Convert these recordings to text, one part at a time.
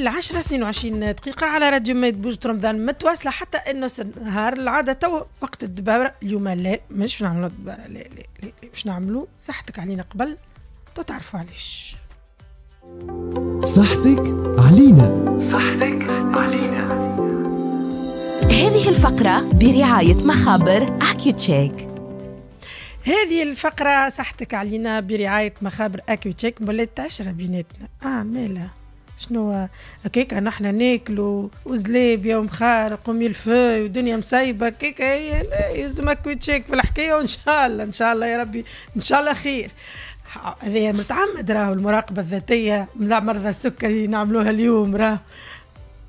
العشرة 22 دقيقة على راديو ميد بوج رمضان متواصلة حتى انه النهار العادة تو وقت الدبابة اليوم لا مش نعملوا الدبابة لا لا لا باش نعملوا صحتك علينا قبل تو تعرفوا علاش صحتك علينا صحتك علينا هذه الفقرة برعاية مخابر أحكي تشيك هذه الفقرة صحتك علينا برعاية مخابر أكيو تشيك ولات عشرة بيناتنا آه مالا شنو هكاك نحنا ناكلوا خارق وميل وميلفوي ودنيا مسيبه هكاك يلزمك ويتشيك في الحكايه وان شاء الله ان شاء الله يا ربي ان شاء الله خير هذايا متعمد راهو المراقبه الذاتيه مرضى السكري نعملوها اليوم راهو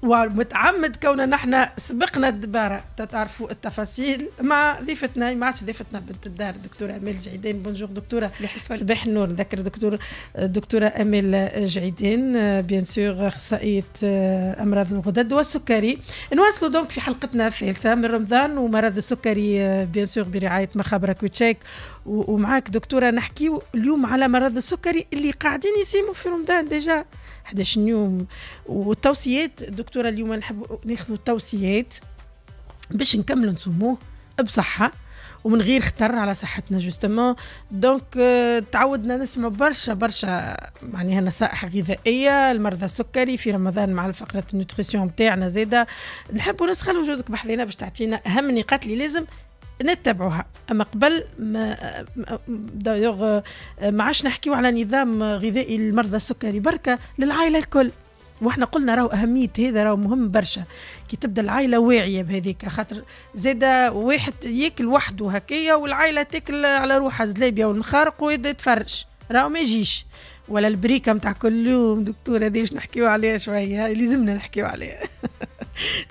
ومتعمد كوننا نحن سبقنا الدبارة تتعرفوا التفاصيل مع ضيفتنا ما عادش ضيفتنا بنت الدار الدكتورة أميل جعيدين بونجور دكتورة صباح الفل صباح النور نذكر دكتور الدكتورة أميل جعيدين بيان سور أخصائية آه، أمراض الغدد والسكري نواصلوا دونك في حلقتنا الثالثة من رمضان ومرض السكري بيان آه، سور برعاية مخابرة كويتشيك ومعاك دكتوره نحكيو اليوم على مرض السكري اللي قاعدين يسيموا في رمضان ديجا 11 يوم والتوصيات دكتوره اليوم نحب ناخذ التوصيات باش نكملوا نصوموه بصحه ومن غير خطر على صحتنا جوستومون دونك euh, تعودنا نسمع برشا برشا معناها نصائح غذائيه المرضى السكري في رمضان مع الفقره النوتريسيون نتاعنا زاده نحبوا نسخه وجودك بحذينا باش تعطينا اهم النقاط اللي لازم نتبعوها اما قبل ما دايوغ ما عادش نحكيو على نظام غذائي لمرضى السكري بركه للعائله الكل واحنا قلنا راهو اهميه هذا راهو مهم برشا كي تبدا العائله واعيه بهذيك خاطر زاده واحد ياكل وحده هكايا والعائله تاكل على روحها زلابيا والمخارق ويبدا يتفرج راهو ما يجيش ولا البريكه نتاع كل يوم دكتوره باش نحكيو عليها شويه لازمنا نحكيو عليها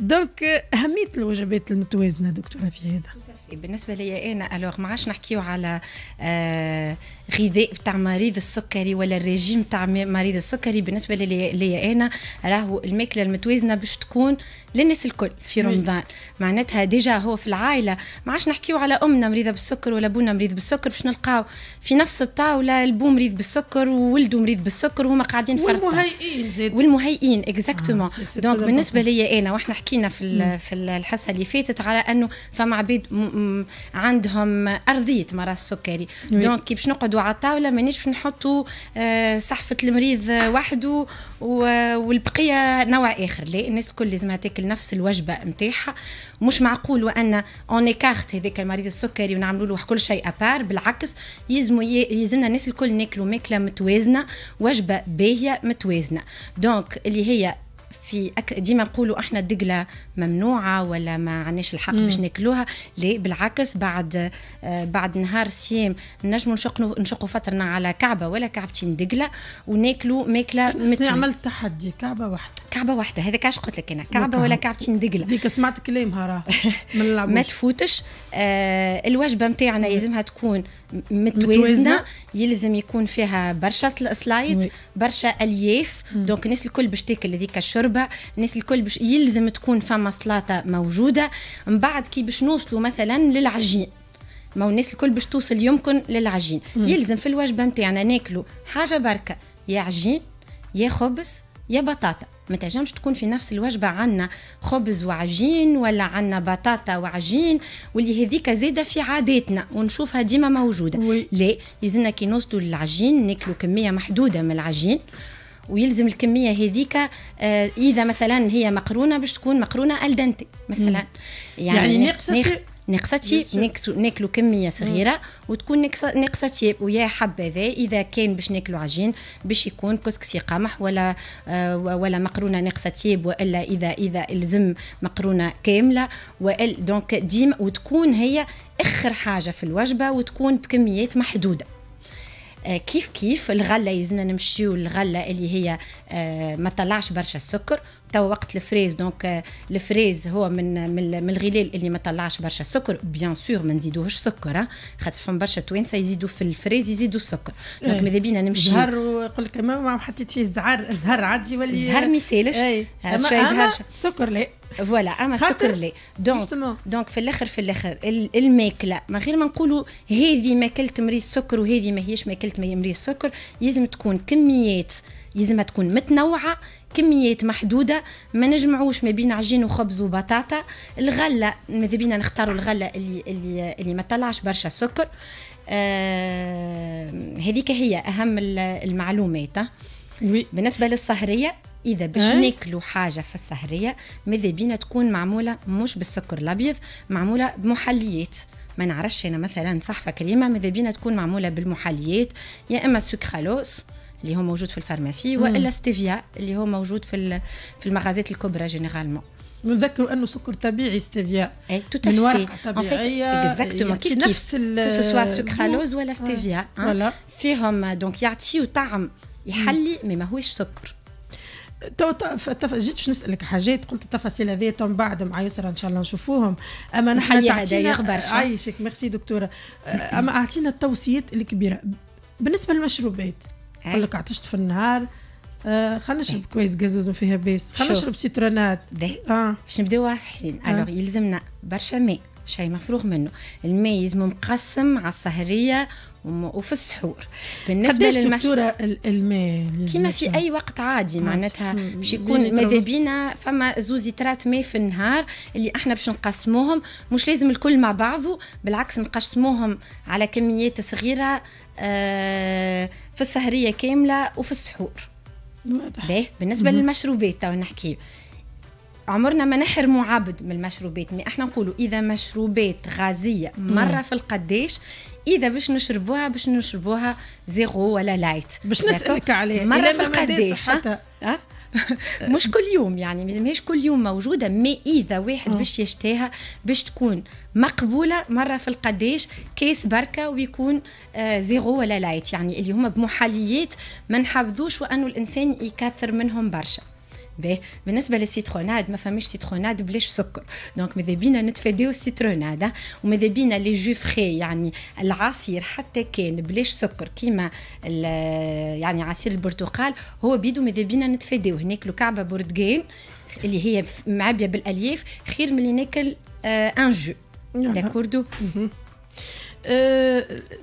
دونك اهميه الوجبات المتوازنه دكتوره في هذا بالنسبه لي انا الوغ ما عادش نحكيو على آه غذاء بتاع مريض السكري ولا الريجيم تاع مريض السكري بالنسبه لي انا راهو الماكله المتوازنه باش تكون للناس الكل في رمضان معناتها ديجا هو في العائله ما عادش نحكيو على امنا مريضه بالسكر ولا بونا مريض بالسكر باش نلقاو في نفس الطاوله البو مريض بالسكر وولده مريض بالسكر وهما قاعدين في والمهيئين زيد والمهيئين اكزاكتومون آه. دونك بالنسبه لي انا واحنا حكينا في في الحصه اللي فاتت على انه فما عباد عندهم ارضيه مرض السكري دونك كي باش نقعدوا على الطاوله مانيش باش نحطوا آه، صحفه المريض وحده والبقيه نوع اخر لا الناس الكل لازمها تاكل نفس الوجبه نتاعها مش معقول وان اون ايكارت هذاك المريض السكري ونعملوا له كل شيء ابار بالعكس يلزموا يلزمنا الناس الكل ناكلوا ماكله متوازنه وجبه باهيه متوازنه دونك اللي هي في أك... ديما نقولوا احنا الدقله ممنوعه ولا ما عندناش الحق باش ناكلوها لا بالعكس بعد آه بعد نهار صيام نجموا نشقوا نشقوا فطرنا على كعبه ولا كعبتين دقله وناكلوا ماكله مثل عملت تحدي كعبه واحده كعبه واحده هذاك علاش قلت لك انا كعبه ولا كعبتين دقله ديك سمعت كلامها راه ما تفوتش آه الوجبه نتاعنا لازمها تكون متوازنه يلزم يكون فيها برشا سلايد برشا الياف دونك الناس الكل باش تاكل هذيك الشوربه الناس الكل باش يلزم تكون فما سلاطه موجوده من بعد كي باش نوصلوا مثلا للعجين ما الناس الكل باش توصل يمكن للعجين مم. يلزم في الوجبه نتاعنا ناكلوا حاجه بركه يا عجين يا خبز يا بطاطا ما تنجمش تكون في نفس الوجبه عنا خبز وعجين ولا عنا بطاطا وعجين واللي هذيك زاده في عاداتنا ونشوفها ديما موجوده وي. لا يزنا كي نوصلوا للعجين ناكلوا كميه محدوده من العجين ويلزم الكميه هذيك آه، اذا مثلا هي مقرونه باش تكون مقرونه الدنتي مثلا يعني, يعني ناقصه نقصتي ناكلو كميه صغيره مم. وتكون نقصتي ويا حبذا اذا كان باش ناكلو عجين باش يكون كسكسي قمح ولا آه، ولا مقرونه نقصتي والا اذا اذا الزم مقرونه كامله دونك ديما وتكون هي اخر حاجه في الوجبه وتكون بكميات محدوده آه، كيف كيف الغله يلزمنا نمشيو للغله اللي هي آه، ما طلعش برشا السكر توا وقت الفريز دونك آه، الفريز هو من من الغلال اللي ما طلعش برشا سكر بيان سور ما نزيدوهش سكر خاطر فهم برشا توانسه يزيدوا في الفريز يزيدوا السكر إيه. دونك ماذا بينا نمشي زهر ويقول لك ما حطيت فيه الزعر زهر عادي يولي زهر ما يسالش إيه. شويه زهر سكر لا فوالا اما السكر لا دونك دونك في الاخر في الاخر الماكله من غير ما نقولوا هذه ماكله مريض السكر وهذه ما هيش ماكله مريض السكر لازم تكون كميات لازمها تكون متنوعه كميات محدوده ما نجمعوش ما بين عجين وخبز وبطاطا الغله ماذا بينا نختاروا الغله اللي اللي اللي ما طلعش برشا سكر آه هذيك هي اهم المعلومات بالنسبه للسهريه اذا باش إيه؟ ناكلوا حاجه في السهريه ماذا بينا تكون معموله مش بالسكر الابيض معموله بمحليات ما نعرفش انا مثلا صحفه كريمه ماذا بينا تكون معموله بالمحليات يا اما السكرالوس اللي هو موجود في الفارماسي والا ستيفيا اللي هو موجود في في المغازات الكبرى جينيرالمون نذكر انه سكر طبيعي ستيفيا اي تو من ورقه طبيعيه اكزاكتومون كيف كيف نفس سوا سكرالوز ولا ستيفيا فيهم دونك يعطيو طعم يحلي مي ماهوش سكر تو جيت باش نسالك حاجات قلت التفاصيل هذه من بعد مع يسرا ان شاء الله نشوفوهم اما هدايا تعطينا عايشك ميرسي دكتوره اما اعطينا التوصيات الكبيره بالنسبه للمشروبات قال لك عطشت في النهار آه خلينا نشرب كويس جازوز ما فيها باس خلينا نشرب سيترونات باهي اه باش نبداو واضحين آه. الوغ يلزمنا برشا ماء شيء مفروغ منه الميز يلزم مقسم على السهريه وفي السحور بالنسبه للمشروع دكتوره الماء كيما في اي وقت عادي معناتها باش يكون ماذا بينا فما زوز ترات ماء في النهار اللي احنا باش نقسموهم مش لازم الكل مع بعضه بالعكس نقسموهم على كميات صغيره آه، في السهريه كامله وفي السحور باهي بالنسبه مم. للمشروبات تو نحكيه عمرنا ما نحرموا عبد من المشروبات مي احنا نقولوا اذا مشروبات غازيه مره مم. في القداش اذا باش نشربوها باش نشربوها زيرو ولا لايت باش نسالك عليه مره في القداش حتى مش كل يوم يعني مش كل يوم موجوده ما اذا واحد باش يشتاها باش تكون مقبوله مره في القداش كيس بركه ويكون آه زيرو ولا لايت يعني اللي هما بمحليات ما نحافظوش وانه الانسان يكثر منهم برشا باهي بالنسبه للسيترونات ما فماش سيترونات بلاش سكر دونك ماذا بينا نتفاداو السيتروناد وماذا بينا لي جو فري يعني العصير حتى كان بلاش سكر كيما يعني عصير البرتقال هو بيدو ماذا بينا هناك لو كعبه برتقال اللي هي معبيه بالالياف خير من اللي ناكل ان جو داكوردو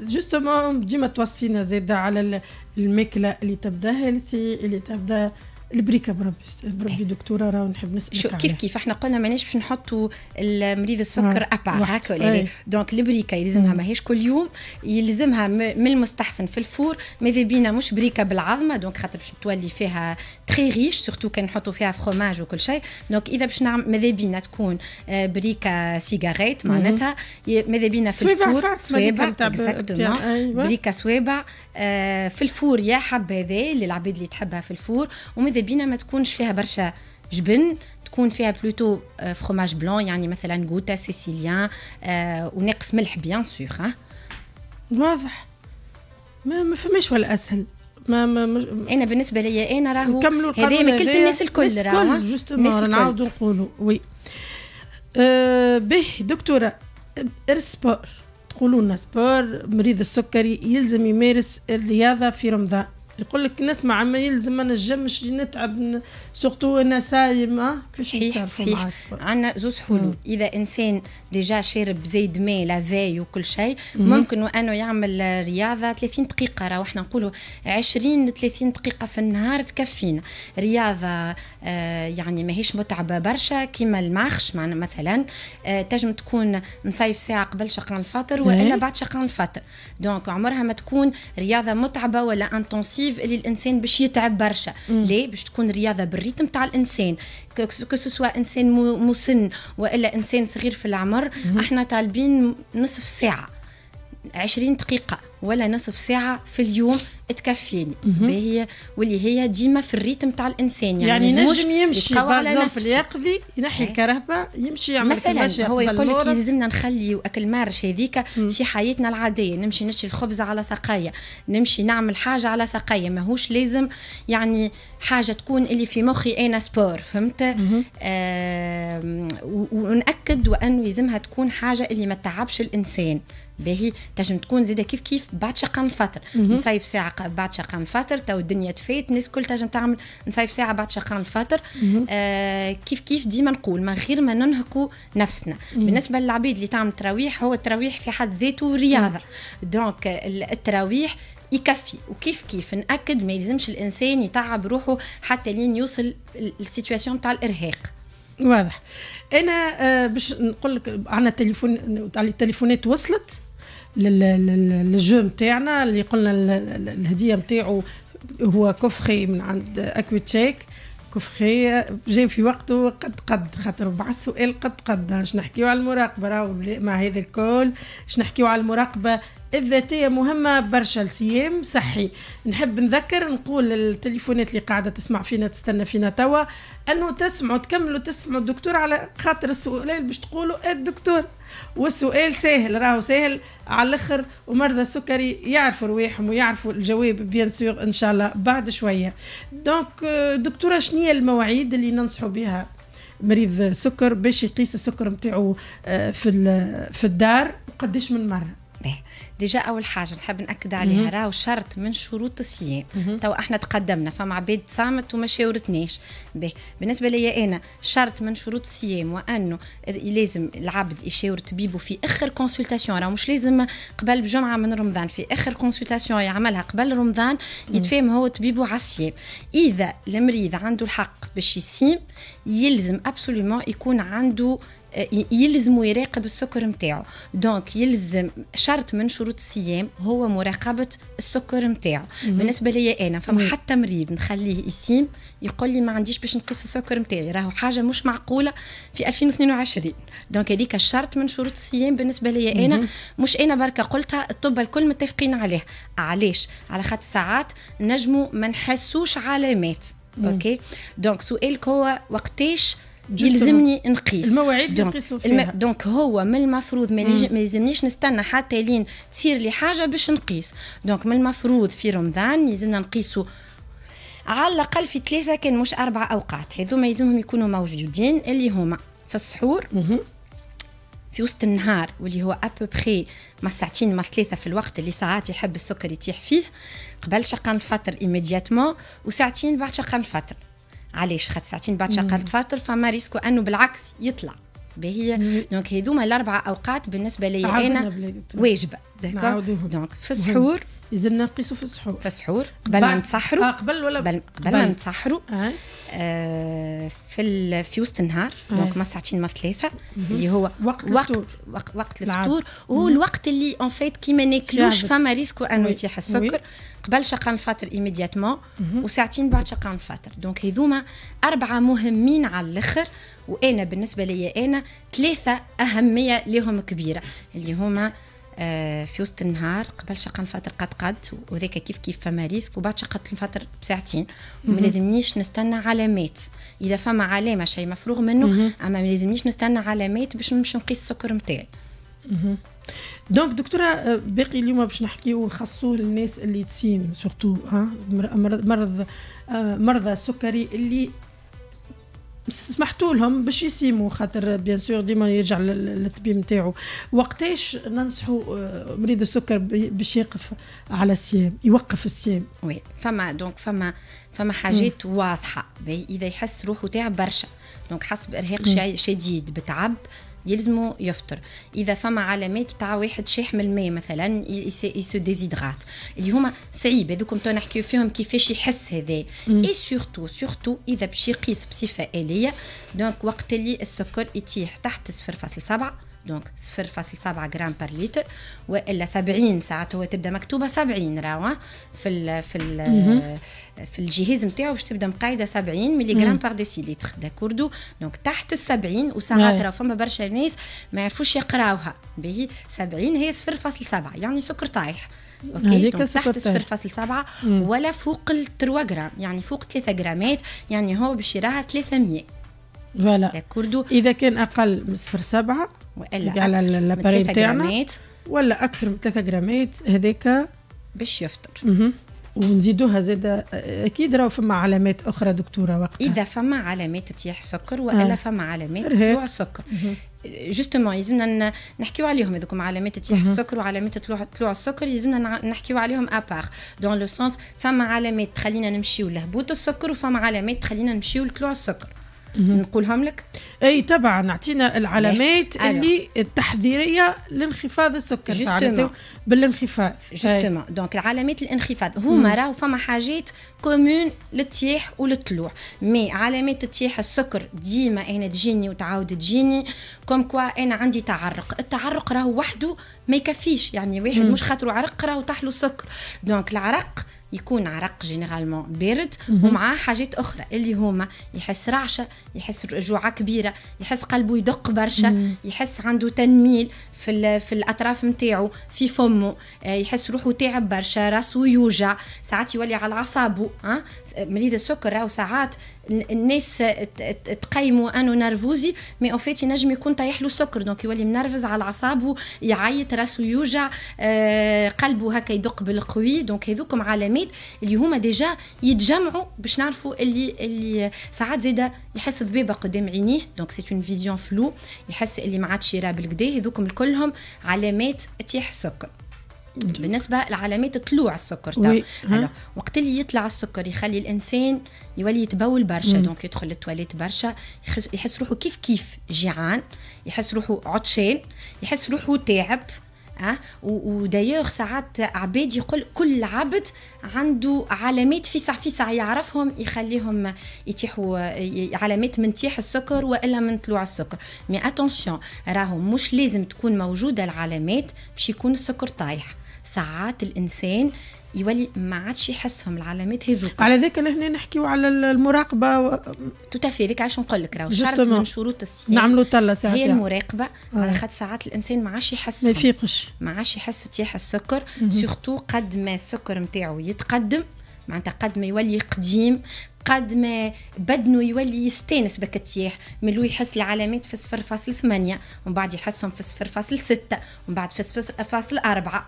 جوستومون ديما توصينا زاده على الماكله اللي تبدا هيلثي اللي تبدا البريكه بربي بربي إيه. دكتوره راه نحب نسالك شو كيف كيف احنا قلنا ماناش باش نحطوا المريض السكر ابا هكا ولا إيه. دونك البريكه يلزمها ماهيش كل يوم يلزمها من المستحسن في الفور ماذا بينا مش بريكه بالعظمه دونك خاطر باش تولي فيها تري ريش سورتو كان نحطوا فيها فروماج وكل شيء دونك اذا باش نعمل ماذا بينا تكون آه، بريكه سيجاريت معناتها ماذا بينا في الفور سويبا أيوة. بريكه سويبا آه، في الفور يا حبه حبذا للعباد اللي تحبها في الفور وماذا ماذا بينا ما تكونش فيها برشا جبن تكون فيها بلوتو فروماج بلون يعني مثلا غوتا سيسيليان ونقص آه، وناقص ملح بيان سور ها واضح ما ما فماش ولا اسهل ما ما مش... انا بالنسبه لي انا راهو هذه كلت الناس الكل راهو الناس الكل نعاودوا نقولوا وي آه، به دكتوره السبور تقولوا لنا سبور مريض السكري يلزم يمارس الرياضه في رمضان يقول لك نسمع ما يلزم ما نجمش نتعب سورتو انا صايمه آه؟ كيفاش صحيح صحيح عندنا زوز حلول اذا انسان ديجا شارب زيد ماء في وكل شيء ممكن انه يعمل رياضه 30 دقيقه راهو احنا نقولوا 20 ل 30 دقيقه في النهار تكفينا رياضه آه، يعني ماهيش متعبه برشا كيما معنا مثلا آه، تجم تكون نصيف ساعه قبل شقران الفطر والا إيه. بعد شقران الفطر دونك عمرها ما تكون رياضه متعبه ولا انتونسيف سبورتيف اللي الانسان باش يتعب برشا ليه باش تكون رياضه بالريتم تاع الانسان كو سوا انسان مسن والا انسان صغير في العمر احنا طالبين نصف ساعه 20 دقيقه ولا نصف ساعة في اليوم تكفيني باهي واللي هي ديما في الريتم تاع الانسان يعني, يعني نجم يمشي على نفسه يقضي ينحي إيه. الكرهبه يمشي يعمل مثلا هو يقول لك يلزمنا نخلي اكل مارش هذيك في حياتنا العاديه نمشي نشري الخبز على ساقية نمشي نعمل حاجه على ساقية ماهوش لازم يعني حاجه تكون اللي في مخي انا سبور فهمت آه ونأكد وانه يلزمها تكون حاجه اللي ما تعبش الانسان باهي تنجم تكون زاده كيف كيف بعد شقام فطر نصيف ساعه بعد شقام فطر تو الدنيا تفات الناس الكل تنجم تعمل نصيف ساعه بعد شقام الفطر آه كيف كيف ديما نقول من غير ما ننهكوا نفسنا بالنسبه للعبيد اللي تعمل تراويح هو التراويح في حد ذاته رياضه نعم. دونك التراويح يكفي وكيف كيف ناكد ما يلزمش الانسان يتعب روحه حتى لين يوصل للسيتواسيون تاع الارهاق واضح انا آه، باش نقول لك عندنا التليفون التليفونات وصلت للجو نتاعنا اللي قلنا الهديه نتاعو هو كفخي من عند اكوي تشيك كفخي جاي في وقته قد قد خاطر بعض السؤال قد قد اش نحكيو على المراقبه راهو مع هذا الكل اش نحكيو على المراقبه الذاتية مهمة برشا لسيام صحي نحب نذكر نقول للتليفونات اللي قاعدة تسمع فينا تستنى فينا توا أنه تسمعوا تكملوا تسمعوا الدكتور على خاطر السؤال باش تقولوا الدكتور والسؤال سهل راهو سهل على الاخر ومرضى السكري يعرفوا رواحهم ويعرفوا الجواب بيان سور ان شاء الله بعد شويه دونك euh, دكتوره شنو المواعيد اللي ننصحوا بها مريض سكر باش يقيس السكر نتاعو آه، في في الدار قديش من مره باهي ديجا اول حاجه نحب ناكد عليها راهو شرط من شروط الصيام توا احنا تقدمنا فما عباد صامت وما شاورتناش بالنسبه ليا انا شرط من شروط الصيام وانه لازم العبد يشاور طبيبه في اخر كونسلتاسيون راهو مش لازم قبل بجمعه من رمضان في اخر كونسلتاسيون يعملها قبل رمضان يتفاهم هو طبيبه على الصيام اذا المريض عنده الحق باش يصيم يلزم ابسوليومون يكون عنده يلزم يراقب السكر نتاعو دونك يلزم شرط من شروط الصيام هو مراقبه السكر نتاعو بالنسبه لي انا فما حتى مريض نخليه يسيم يقول لي ما عنديش باش نقيس السكر نتاعي راهو حاجه مش معقوله في 2022 دونك هذيك الشرط من شروط الصيام بالنسبه لي انا مش انا بركه قلتها الطب الكل متفقين عليه علاش على خاطر ساعات نجموا ما نحسوش علامات اوكي دونك سؤالك هو وقتاش يلزمني نقيس المواعيد نقيسوا فيها الم... دونك هو من المفروض ما يلزمنيش نستنى حتى لين تصير لي حاجه باش نقيس دونك من المفروض في رمضان يلزمنا نقيسوا على الاقل في ثلاثه كان مش اربع اوقات هذوما يلزمهم يكونوا موجودين اللي هما في السحور في وسط النهار واللي هو ابوبخي ما ساعتين ما ثلاثه في الوقت اللي ساعات يحب السكر يتيح فيه قبل شقان الفطر ايميدياتمون وساعتين بعد شقان الفطر علاش خاطر ساعتين بعد شقال تفطر فما ريسكو انه بالعكس يطلع باهي دونك هذوما الاربع اوقات بالنسبه لي انا واجبه داكور دونك في السحور لازم نقيسوا في السحور في السحور قبل ما نتسحروا آه قبل ولا قبل, قبل ما نتسحروا آه. آه في في وسط النهار آه. دونك ما ساعتين ما في ثلاثه اللي هو وقت وقت وقت, الفطور وهو الوقت اللي اون فيت كي ما ناكلوش فما ريسكو انه يطيح السكر قبل شقان الفطر ايميدياتمون وساعتين بعد شقان الفطر دونك هذوما اربعه مهمين على الاخر وانا بالنسبه لي انا ثلاثه اهميه لهم كبيره اللي هما آه، في وسط النهار قبل شقة نفطر قد قد وذاك كيف كيف فما ريسك وبعد شقة نفطر بساعتين وما لازمنيش نستنى علامات اذا فما علامه شيء مفروغ منه اما ما لازمنيش نستنى علامات باش نمشي نقيس السكر نتاعي دونك دكتوره آه، باقي اليوم باش نحكيو خاصوه للناس اللي تسين سورتو ها مرض آه، مرضى السكري اللي سمحتوا لهم باش يسيموا خاطر بيان سور ديما يرجع للطبيب نتاعو وقتاش ننصحوا آه، مريض السكر باش يقف على الصيام يوقف الصيام وي فما دونك فما فما حاجات واضحه اذا يحس روحه تعب برشا دونك حس بارهاق شديد بتعب يلزمه يفطر اذا فما علامات تاع واحد شاح من الماء مثلا يسو ديزيدرات اللي هما صعيب هذوكم تو نحكيو فيهم كيفاش يحس هذا اي سورتو سورتو اذا باش يقيس بصفه اليه دونك وقت اللي السكر يتيح تحت 0.7 دونك 0.7 غرام بار لتر والا 70 ساعات هو تبدا مكتوبه 70 راهو في الـ في الـ في الجهاز نتاعو باش تبدا مقايده 70 ملي غرام بار ديسيليتر داكوردو دونك تحت ال 70 وساعات راه فما برشا ناس ما يعرفوش يقراوها باهي 70 هي 0.7 يعني سكر طايح اوكي تحت 0.7 ولا فوق ال 3 غرام يعني فوق 3 غرامات يعني هو باش يراها 300 فوالا داكوردو اذا كان اقل من 0.7 والا على لاباري تاعنا ولا اكثر من 3 غرامات هذاك باش يفطر ونزيدوها زاد اكيد راهو فما علامات اخرى دكتوره وقتها اذا فما علامات تطيح سكر والا آه. فما علامات طلوع سكر جوستومون يلزمنا نحكيو عليهم هذوكم علامات تطيح السكر وعلامات طلوع طلوع السكر يلزمنا نحكيو عليهم ابار دون لو سونس فما علامات تخلينا نمشيو لهبوط السكر وفما علامات تخلينا نمشيو لطلوع السكر نقولهم لك اي طبعا اعطينا العلامات إيه. اللي التحذيريه لانخفاض السكر جوستومون بالانخفاض جوستومون دونك إيه. العلامات الانخفاض هما راهو فما حاجات كومون للتيح وللطلوع مي علامات التيح السكر ديما انا تجيني وتعاود تجيني كوم كوا انا عندي تعرق التعرق راهو وحده ما يكفيش يعني واحد مش خاطره عرق راهو له السكر دونك العرق يكون عرق جينيرالمون بارد ومعاه حاجات اخرى اللي هما يحس رعشه يحس جوعه كبيره يحس قلبه يدق برشا يحس عنده تنميل في في الاطراف نتاعو في فمه آه، يحس روحه تعب برشا راسه يوجع ساعات يولي على اعصابه ها آه، مريض السكر راهو ساعات الناس تقيموا انه نرفوزي مي اون فيت ينجم يكون طايح له سكر دونك يولي منرفز على اعصابه يعيط راسه يوجع آه، قلبه هكا يدق بالقوي دونك هذوكم علامات اللي هما ديجا يتجمعوا باش نعرفوا اللي اللي ساعات زاده يحس ذبابه قدام عينيه دونك سي اون فيزيون فلو يحس اللي ما عادش يرى بالكدا هذوكم كلهم علامات تيح السكر بالنسبه لعلامات طلوع السكر تاع وقت اللي يطلع السكر يخلي الانسان يولي يتبول برشا دونك يدخل للتواليت برشا يحس روحه كيف كيف جيعان يحس روحه عطشان يحس روحه تعب أه؟ ودايوغ ساعات عباد يقول كل عبد عنده علامات في ساعة في ساعة يعرفهم يخليهم يتيحوا علامات من تيح السكر والا من طلوع السكر مي اتونسيون راهو مش لازم تكون موجودة العلامات باش يكون السكر طايح ساعات الانسان يولي ما عادش يحسهم العلامات هذوك على ذاك لهنا نحكيو على المراقبه و... توتافي ذاك علاش نقول لك راهو شرط من شروط الصيام نعملوا طله ساعات هي المراقبه آه. على خاطر ساعات الانسان ما عادش يحس ما يفيقش ما عادش يحس تياح السكر سورتو قد ما السكر نتاعو يتقدم معناتها قد ما يولي قديم قد ما بدنه يولي يستانس بك من ملو يحس العلامات في 0.8 ومن بعد يحسهم في 0.6 ومن بعد في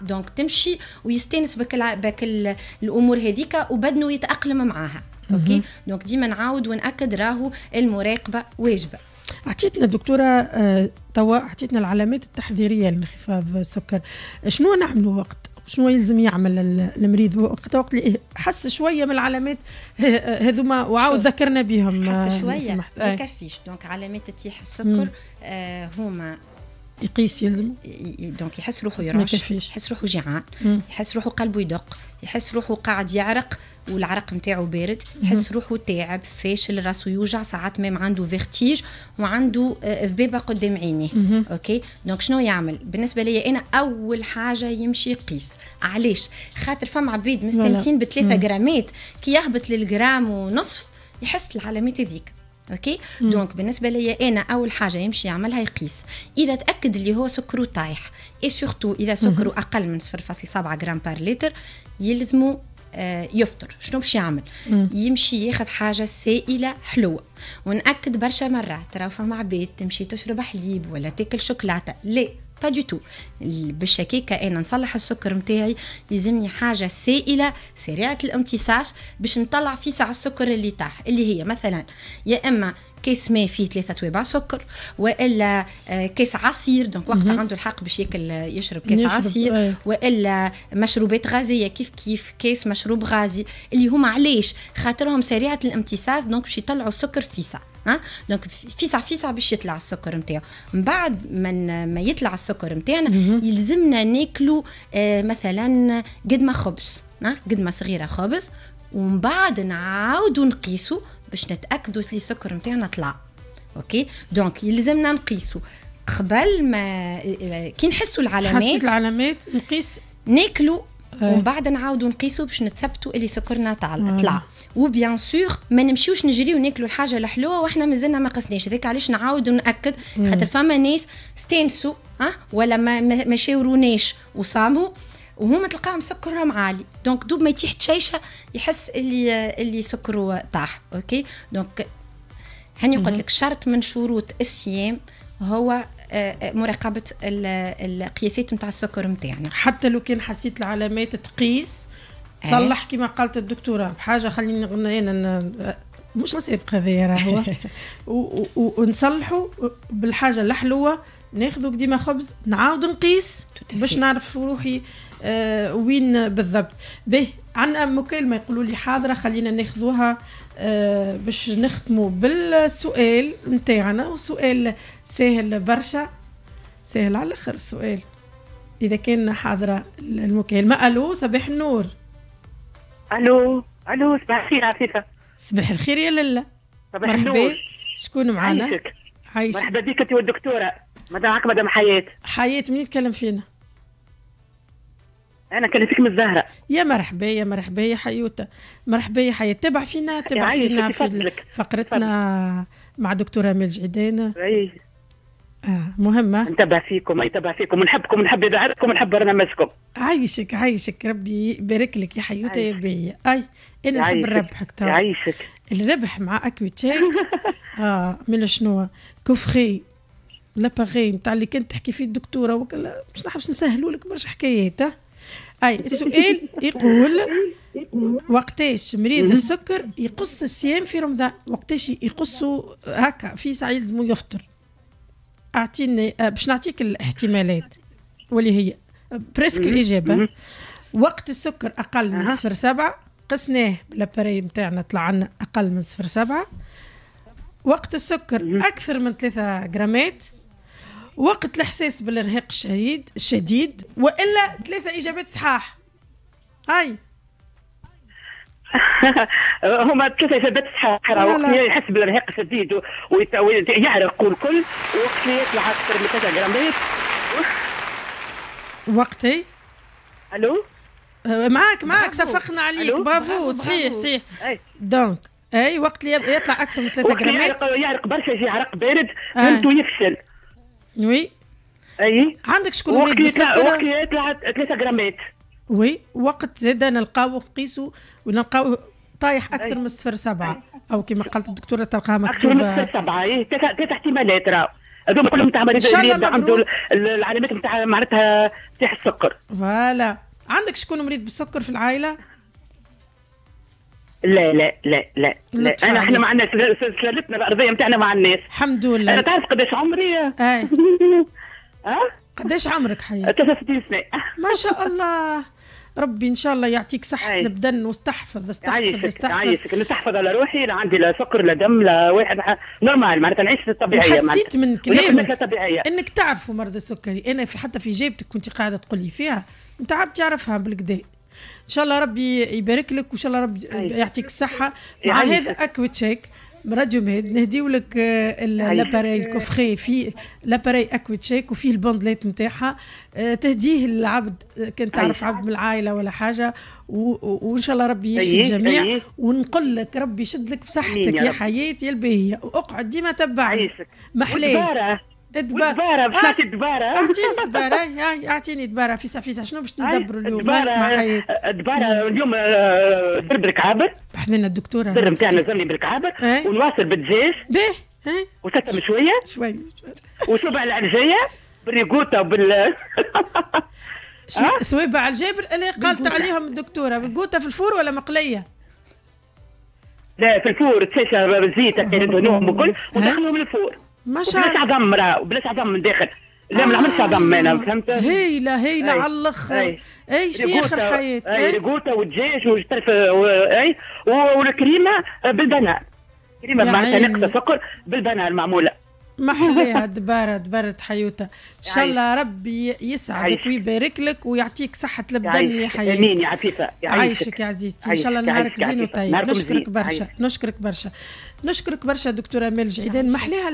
0.4 دونك تمشي ويستانس بك بكل الامور هذيك وبدنه يتاقلم معاها اوكي دونك ديما نعاود وناكد راهو المراقبه واجبه اعطيتنا دكتوره آه، توا اعطيتنا العلامات التحذيريه لانخفاض السكر شنو نعملوا وقت شنو يلزم يعمل المريض وقت وقت اللي حس شويه من العلامات هذوما وعاود ذكرنا بهم حس آه، شويه ما آه. يكفيش دونك علامات تتيح السكر آه هما يقيس يلزم دونك يحس روحه يرعش يحس روحه جيعان يحس روحه قلبه يدق يحس روحه قاعد يعرق والعرق نتاعو بارد يحس روحو تاعب فاشل راسو يوجع ساعات مام عنده فيرتيج وعنده آه، ذبابه قدام عينيه اوكي دونك شنو يعمل بالنسبه لي انا اول حاجه يمشي يقيس علاش خاطر فما عبيد مستنسين بثلاثة جرامات كي يهبط للجرام ونصف يحس العلامات هذيك اوكي دونك بالنسبه لي انا اول حاجه يمشي يعملها يقيس اذا تاكد اللي هو سكره طايح اي سورتو اذا سكره اقل من 0.7 جرام بار لتر يلزمه آه، يفطر شنو باش يعمل يمشي ياخذ حاجه سائله حلوه ونأكد برشا مرات راه فما عباد تمشي تشرب حليب ولا تاكل شوكولاته لا با دو تو باش هكاك انا نصلح السكر نتاعي يلزمني حاجه سائله سريعه الامتصاص باش نطلع فيسع السكر اللي طاح اللي هي مثلا يا اما كيس ما فيه ثلاثة توابع سكر والا كيس عصير دونك وقت عنده الحق باش ياكل يشرب كيس يشرب. عصير ايه. والا مشروبات غازيه كيف كيف كيس مشروب غازي اللي هما علاش خاطرهم سريعه الامتصاص دونك باش يطلعوا السكر فيسع ها دونك فيسع فيسع باش يطلع السكر نتاعو من بعد من ما يطلع السكر نتاعنا يلزمنا ناكلو آه مثلا قد ما خبز قد ما صغيره خبز ومن بعد نعاودو نقيسو باش نتاكدوا لي السكر نتاعنا طلع اوكي دونك يلزمنا نقيسو قبل ما كي نحسوا العلامات حسيت العلامات نقيس ناكلو ومن بعد نعاودو نقيسو باش نثبتوا اللي سكرنا طلع وبيان سور ما نمشيوش نجري وناكلوا الحاجه الحلوه واحنا مازلنا ما قسناش هذاك علاش نعاود وناكد خاطر فما ناس ستينسو ها ولا ما, ما شاوروناش وصاموا وهما تلقاهم سكرهم عالي دونك دوب ما يتيح تشيشه يحس اللي اللي سكره طاح اوكي دونك هاني قلت لك شرط من شروط الصيام هو آه، آه، مراقبه القياسات نتاع السكر نتاعنا حتى لو كان حسيت العلامات تقيس تصلح إيه. كما قالت الدكتوره بحاجه خليني انا مش مصيب هذايا راهو ونصلحوا بالحاجه الحلوه ناخذوا ديما خبز نعاود نقيس باش نعرف روحي آه وين بالضبط به عندنا مكالمه يقولوا لي حاضره خلينا ناخذوها آه باش نختموا بالسؤال نتاعنا وسؤال سهل برشا سهل على الاخر السؤال اذا كان حاضره المكالمه الو صباح النور الو الو صباح الخير عفيفه صباح الخير يا لالا مرحبا شكون معانا عايشك مرحبا بك انت والدكتوره مدام عقبة مدام حياه حياه منين تكلم فينا انا فيك من الزهره يا مرحبا يا مرحبا يا حيوته مرحبا يا حياه تبع فينا تبع فينا في فقرتنا مع دكتوره ميل جعدانه آه مهمة نتبع فيكم نتبع فيكم نحبكم نحب إذاعتكم نحب برنامجكم عايشك عايشك ربي يبارك لك يا حيوتة يا بيا أي أنا نحب الربح أكثر يعيشك الربح مع أكوي تشيك آه من شنو كوفخي لاباغي نتاع اللي كنت تحكي فيه الدكتورة وكلا مش نحبش نسهلوا لك برشا حكايات أي السؤال يقول وقتاش مريض السكر يقص الصيام في رمضان وقتاش يقصوا هكا في ساعة يلزموا يفطر اعطيني آه، باش نعطيك الاحتمالات واللي هي بريسك آه، الاجابه وقت السكر اقل من صفر سبعة قسناه بالاباري نتاعنا طلع لنا اقل من صفر سبعة وقت السكر اكثر من ثلاثة غرامات وقت الاحساس بالارهاق الشديد الشديد والا ثلاثه اجابات صحاح هاي هما ثلاثة ثبات الصحراء وقت يحس بالرهيق الشديد ويعرق والكل وقت اللي يطلع أكثر من ثلاثة غرامات وقتي ألو أه، معاك معاك صفقنا عليك برافو صحيح صحيح دونك اي وقت اللي يطلع اكثر من ثلاثة غرامات يعرق برشا يجي عرق بارد فهمت أه. يفشل وي اي عندك شكون وقت اللي يطلع ثلاثة غرامات وي وقت زاد نلقاو نقيسو ونلقاو طايح اكثر من صفر سبعه او كما قالت الدكتوره تلقاها مكتوبه اكثر من صفر سبعه ايه ثلاث احتمالات راه هذوما كلهم نتاع مريض اللي عنده العلامات نتاع معناتها تاح السكر فوالا عندك شكون مريض بالسكر في العائله؟ لا لا لا لا, لا. انا احنا ما عندناش سلالتنا الارضيه نتاعنا مع الناس الحمد لله انا تعرف قداش عمري؟ اي اه قداش عمرك حي؟ 63 سنه ما شاء الله ربي ان شاء الله يعطيك صحه أي. البدن واستحفظ استحفظ استحفظ استحفظ عايشك نستحفظ على روحي لا عندي لا سكر لا دم لا واحد نورمال معناتها نعيش الطبيعيه حسيت من كلامك طبيعية. انك تعرفوا مرض السكري انا في حتى في جيبتك كنت قاعده تقول لي فيها انت عاد تعرفها بالكدا ان شاء الله ربي يبارك لك وان شاء الله ربي يعطيك الصحه مع هذا اكويتشيك راديو نهديو لك لاباري الكوفخي فيه لاباري اكويتشيك وفيه البوندليت نتاعها تهديه للعبد آه، كان تعرف عبد من العائله ولا حاجه وان شاء الله ربي يشفي الجميع ونقول لك ربي يشد لك بصحتك يا حياتي يا الباهيه واقعد ديما تبعني محلاه دبارة دبارة دبارة اعطيني دبارة اعطيني دبارة فيسا فيسا شنو باش ندبروا اليوم دبارة دبارة اليوم آه، دربرك عابر حضرنا الدكتوره السر نتاعنا نزلني بالكعابر إيه. ونواصل بالدجاج باه وسكم شويه شويه وصبع العرجيه بالريكوتا وبال سويبع الجابر اللي قالت عليهم الدكتوره بالقوطه في الفور ولا مقليه؟ لا في الفور تشيشة بالزيت كانت نوم وكل ودخلهم الفور ما شاء الله بلاش عظم راه بلاش عظم من داخل لا ما عملتش نعملش ضمانة فهمت هايلة هايلة على الاخر اي شنو اخر حياتك اي ريقوتا إيه؟ والدجاج والترف اي والكريمة بالبنان كريمة معناتها نقطة فقر بالبنان المعمولة ما حلاها دبارة دبارة حيوتة إن شاء الله ربي يسعدك ويبارك لك ويعطيك صحة البدن يا حياتي أمين يا عفيفة يعيشك يا عزيزتي إن شاء الله نهارك زين وطيب نشكرك برشا نشكرك برشا نشكرك برشا دكتورة مال جعيدان محلاها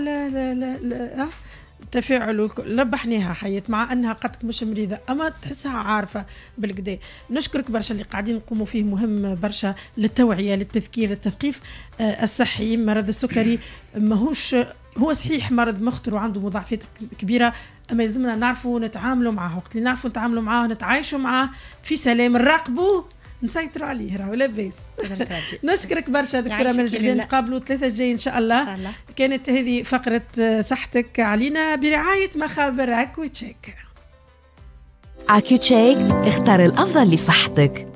تفاعل ربحناها حيات مع انها قدك مش مريضه اما تحسها عارفه بالكدا نشكرك برشا اللي قاعدين نقوموا فيه مهم برشا للتوعيه للتذكير للتثقيف آه، الصحي مرض السكري ماهوش هو صحيح مرض مخطر وعنده مضاعفات كبيره اما يلزمنا نعرفوا نتعاملوا معاه وقت اللي نعرفوا نتعاملوا معاه نتعايشوا معاه في سلام نراقبوه نسيطر عليه راه لاباس نشكرك برشا دكتوره من الجبلين نتقابلوا ثلاثه الجاي ان شاء الله كانت هذه فقره آه، صحتك علينا برعايه مخابر اكوتشيك اكوتشيك اختار الافضل لصحتك